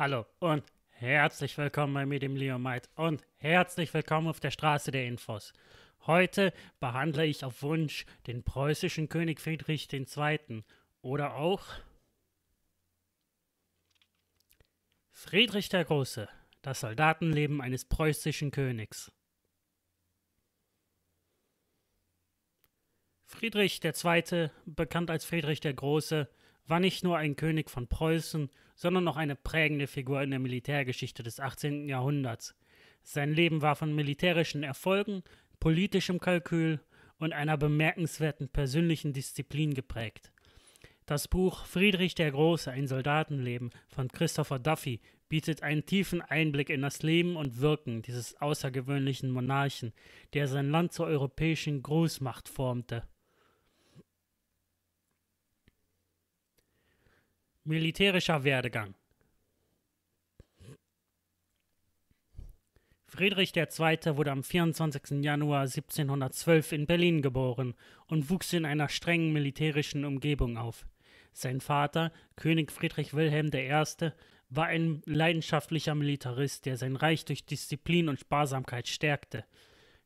Hallo und herzlich willkommen bei mir, dem Leomite, und herzlich willkommen auf der Straße der Infos. Heute behandle ich auf Wunsch den preußischen König Friedrich II. oder auch Friedrich der Große, das Soldatenleben eines preußischen Königs. Friedrich II., bekannt als Friedrich der Große, war nicht nur ein König von Preußen, sondern auch eine prägende Figur in der Militärgeschichte des 18. Jahrhunderts. Sein Leben war von militärischen Erfolgen, politischem Kalkül und einer bemerkenswerten persönlichen Disziplin geprägt. Das Buch Friedrich der Große, ein Soldatenleben von Christopher Duffy bietet einen tiefen Einblick in das Leben und Wirken dieses außergewöhnlichen Monarchen, der sein Land zur europäischen Großmacht formte. Militärischer Werdegang Friedrich II. wurde am 24. Januar 1712 in Berlin geboren und wuchs in einer strengen militärischen Umgebung auf. Sein Vater, König Friedrich Wilhelm I., war ein leidenschaftlicher Militarist, der sein Reich durch Disziplin und Sparsamkeit stärkte.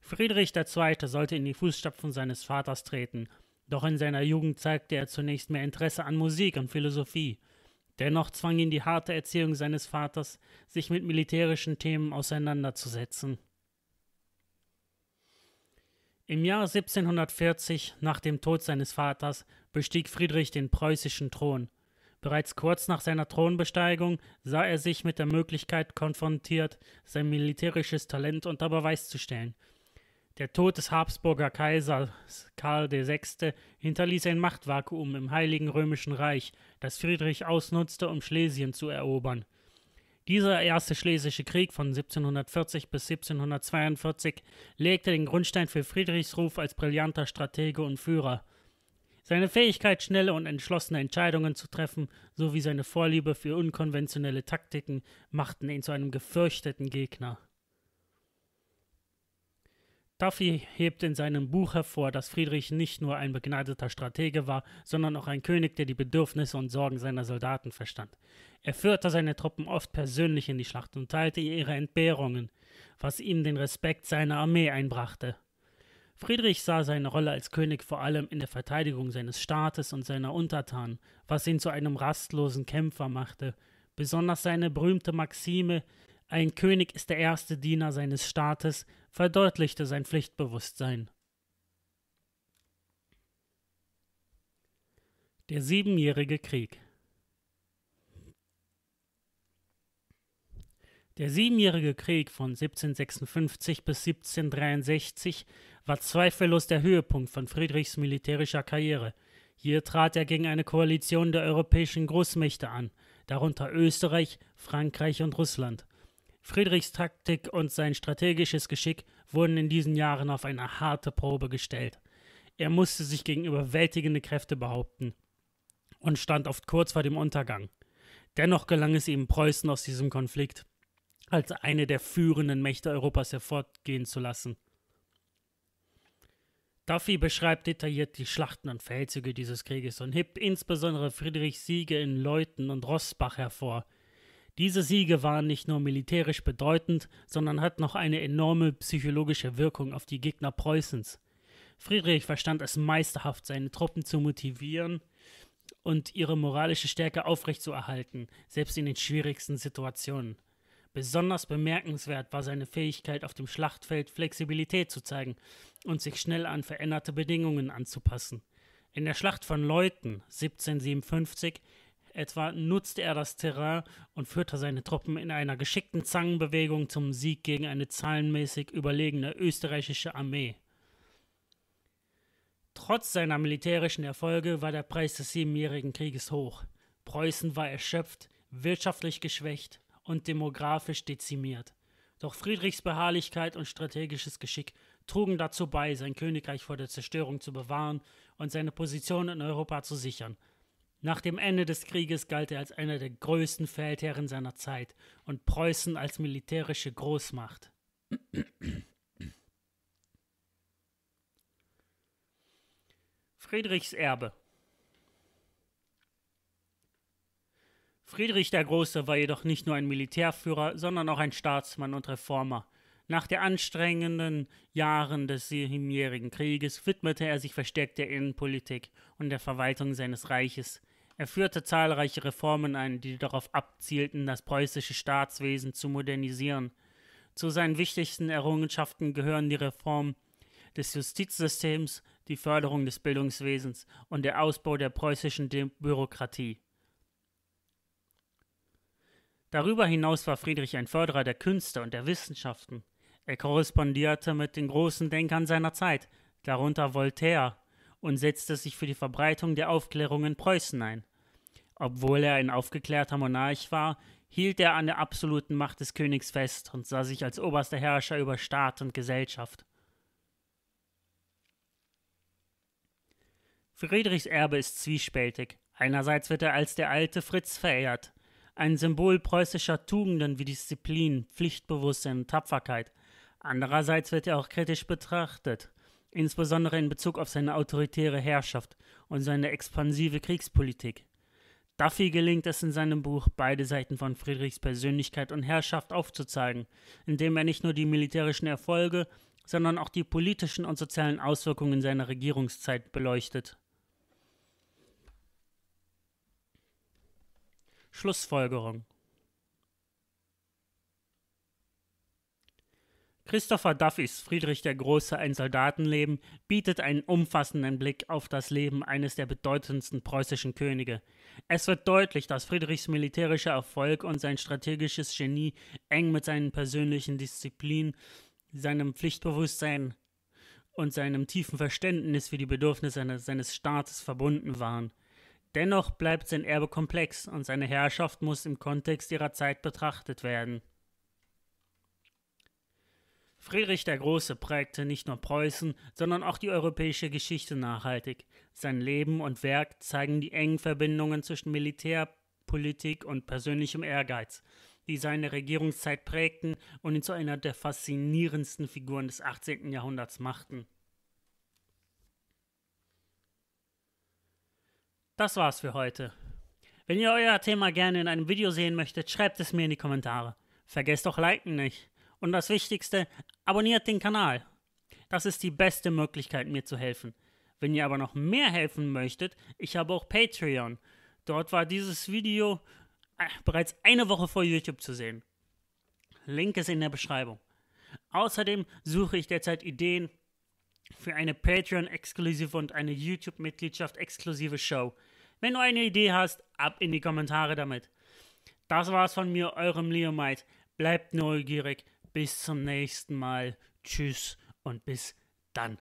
Friedrich II. sollte in die Fußstapfen seines Vaters treten, doch in seiner Jugend zeigte er zunächst mehr Interesse an Musik und Philosophie. Dennoch zwang ihn die harte Erziehung seines Vaters, sich mit militärischen Themen auseinanderzusetzen. Im Jahr 1740, nach dem Tod seines Vaters, bestieg Friedrich den preußischen Thron. Bereits kurz nach seiner Thronbesteigung sah er sich mit der Möglichkeit konfrontiert, sein militärisches Talent unter Beweis zu stellen. Der Tod des Habsburger Kaisers Karl VI. hinterließ ein Machtvakuum im Heiligen Römischen Reich, das Friedrich ausnutzte, um Schlesien zu erobern. Dieser erste Schlesische Krieg von 1740 bis 1742 legte den Grundstein für Friedrichs Ruf als brillanter Stratege und Führer. Seine Fähigkeit, schnelle und entschlossene Entscheidungen zu treffen, sowie seine Vorliebe für unkonventionelle Taktiken machten ihn zu einem gefürchteten Gegner. Staffy hebt in seinem Buch hervor, dass Friedrich nicht nur ein begnadeter Stratege war, sondern auch ein König, der die Bedürfnisse und Sorgen seiner Soldaten verstand. Er führte seine Truppen oft persönlich in die Schlacht und teilte ihre Entbehrungen, was ihm den Respekt seiner Armee einbrachte. Friedrich sah seine Rolle als König vor allem in der Verteidigung seines Staates und seiner Untertanen, was ihn zu einem rastlosen Kämpfer machte. Besonders seine berühmte Maxime ein König ist der erste Diener seines Staates, verdeutlichte sein Pflichtbewusstsein. Der Siebenjährige Krieg Der Siebenjährige Krieg von 1756 bis 1763 war zweifellos der Höhepunkt von Friedrichs militärischer Karriere. Hier trat er gegen eine Koalition der europäischen Großmächte an, darunter Österreich, Frankreich und Russland. Friedrichs Taktik und sein strategisches Geschick wurden in diesen Jahren auf eine harte Probe gestellt. Er musste sich gegen überwältigende Kräfte behaupten und stand oft kurz vor dem Untergang. Dennoch gelang es ihm, Preußen aus diesem Konflikt als eine der führenden Mächte Europas hervorgehen zu lassen. Duffy beschreibt detailliert die Schlachten und Feldzüge dieses Krieges und hebt insbesondere Friedrichs Siege in Leuthen und Rossbach hervor – diese Siege waren nicht nur militärisch bedeutend, sondern hatten auch eine enorme psychologische Wirkung auf die Gegner Preußens. Friedrich verstand es meisterhaft, seine Truppen zu motivieren und ihre moralische Stärke aufrechtzuerhalten, selbst in den schwierigsten Situationen. Besonders bemerkenswert war seine Fähigkeit, auf dem Schlachtfeld Flexibilität zu zeigen und sich schnell an veränderte Bedingungen anzupassen. In der Schlacht von Leuten 1757 Etwa nutzte er das Terrain und führte seine Truppen in einer geschickten Zangenbewegung zum Sieg gegen eine zahlenmäßig überlegene österreichische Armee. Trotz seiner militärischen Erfolge war der Preis des Siebenjährigen Krieges hoch. Preußen war erschöpft, wirtschaftlich geschwächt und demografisch dezimiert. Doch Friedrichs Beharrlichkeit und strategisches Geschick trugen dazu bei, sein Königreich vor der Zerstörung zu bewahren und seine Position in Europa zu sichern – nach dem Ende des Krieges galt er als einer der größten Feldherren seiner Zeit und Preußen als militärische Großmacht. Friedrichs Erbe Friedrich der Große war jedoch nicht nur ein Militärführer, sondern auch ein Staatsmann und Reformer. Nach den anstrengenden Jahren des Siebenjährigen Krieges widmete er sich verstärkt der Innenpolitik und der Verwaltung seines Reiches. Er führte zahlreiche Reformen ein, die darauf abzielten, das preußische Staatswesen zu modernisieren. Zu seinen wichtigsten Errungenschaften gehören die Reform des Justizsystems, die Förderung des Bildungswesens und der Ausbau der preußischen Bürokratie. Darüber hinaus war Friedrich ein Förderer der Künste und der Wissenschaften. Er korrespondierte mit den großen Denkern seiner Zeit, darunter Voltaire, und setzte sich für die Verbreitung der Aufklärung in Preußen ein. Obwohl er ein aufgeklärter Monarch war, hielt er an der absoluten Macht des Königs fest und sah sich als oberster Herrscher über Staat und Gesellschaft. Friedrichs Erbe ist zwiespältig. Einerseits wird er als der alte Fritz verehrt, ein Symbol preußischer Tugenden wie Disziplin, Pflichtbewusstsein und Tapferkeit. Andererseits wird er auch kritisch betrachtet, insbesondere in Bezug auf seine autoritäre Herrschaft und seine expansive Kriegspolitik. Duffy gelingt es in seinem Buch, beide Seiten von Friedrichs Persönlichkeit und Herrschaft aufzuzeigen, indem er nicht nur die militärischen Erfolge, sondern auch die politischen und sozialen Auswirkungen seiner Regierungszeit beleuchtet. Schlussfolgerung Christopher Duffys Friedrich der Große ein Soldatenleben bietet einen umfassenden Blick auf das Leben eines der bedeutendsten preußischen Könige. Es wird deutlich, dass Friedrichs militärischer Erfolg und sein strategisches Genie eng mit seinen persönlichen Disziplinen, seinem Pflichtbewusstsein und seinem tiefen Verständnis für die Bedürfnisse seines Staates verbunden waren. Dennoch bleibt sein Erbe komplex und seine Herrschaft muss im Kontext ihrer Zeit betrachtet werden. Friedrich der Große prägte nicht nur Preußen, sondern auch die europäische Geschichte nachhaltig. Sein Leben und Werk zeigen die engen Verbindungen zwischen Militär, Politik und persönlichem Ehrgeiz, die seine Regierungszeit prägten und ihn zu einer der faszinierendsten Figuren des 18. Jahrhunderts machten. Das war's für heute. Wenn ihr euer Thema gerne in einem Video sehen möchtet, schreibt es mir in die Kommentare. Vergesst doch liken nicht. Und das Wichtigste, abonniert den Kanal. Das ist die beste Möglichkeit, mir zu helfen. Wenn ihr aber noch mehr helfen möchtet, ich habe auch Patreon. Dort war dieses Video äh, bereits eine Woche vor YouTube zu sehen. Link ist in der Beschreibung. Außerdem suche ich derzeit Ideen für eine Patreon-exklusive und eine YouTube-Mitgliedschaft-exklusive Show. Wenn du eine Idee hast, ab in die Kommentare damit. Das war's von mir, eurem Leomite. Bleibt neugierig, bis zum nächsten Mal. Tschüss und bis dann.